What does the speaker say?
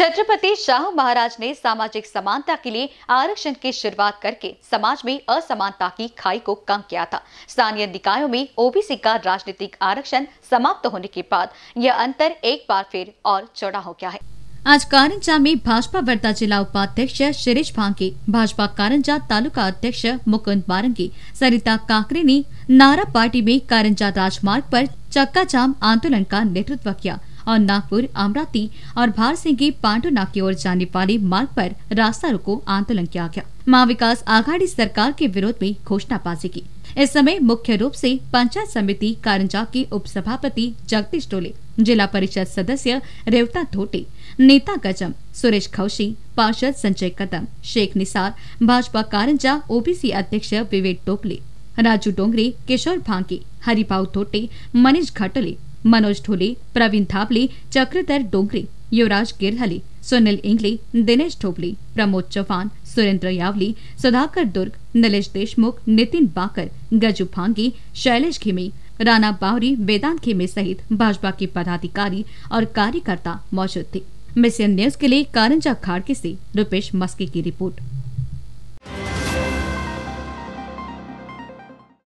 छत्रपति शाहू महाराज ने सामाजिक समानता के लिए आरक्षण की शुरुआत करके समाज में असमानता की खाई को कम किया था स्थानीय निकायों में ओबीसी का राजनीतिक आरक्षण समाप्त होने के बाद यह अंतर एक बार फिर और चौड़ा हो गया है आज कारंजा में भाजपा वर्धा जिला उपाध्यक्ष शिरीष भांगे भाजपा कारंजा तालुका अध्यक्ष मुकुंद बारंगी सरिता काकरे ने नारा पार्टी में कारंजा राजमार्ग पर चक्का जाम आंदोलन का नेतृत्व किया और नागपुर अमराती और भारसिंगी पांडुना की ओर जाने वाले मार्ग पर रास्ता रोको आंदोलन किया गया महा विकास आघाड़ी सरकार के विरोध में घोषणाबाजी की इस समय मुख्य रूप से पंचायत समिति कारंजा के उपसभापति जगदीश टोले जिला परिषद सदस्य रेवता धोटे नेता गजम सुरेश खौशी पार्षद संजय कदम शेख निसार भाजपा कारंजा ओबीसी अध्यक्ष विवेक टोपले राजू डोंगरे किशोर भांगे हरिभाव धोटे मनीष घाटले मनोज ढोले प्रवीण थापले चक्रधर डोंगरे युवराज गिरहले सुनील इंगले दिनेश ढोबले प्रमोद चौहान सुरेंद्र यावली सुधाकर दुर्ग नलेश देशमुख नितिन बाकर गजू भांगी शैलेश घिमे राणा बावरी वेदांत खेमे सहित भाजपा के पदाधिकारी और कार्यकर्ता मौजूद थे मिशन न्यूज के लिए कारंजा खाड़के से रुपेश मस्के की रिपोर्ट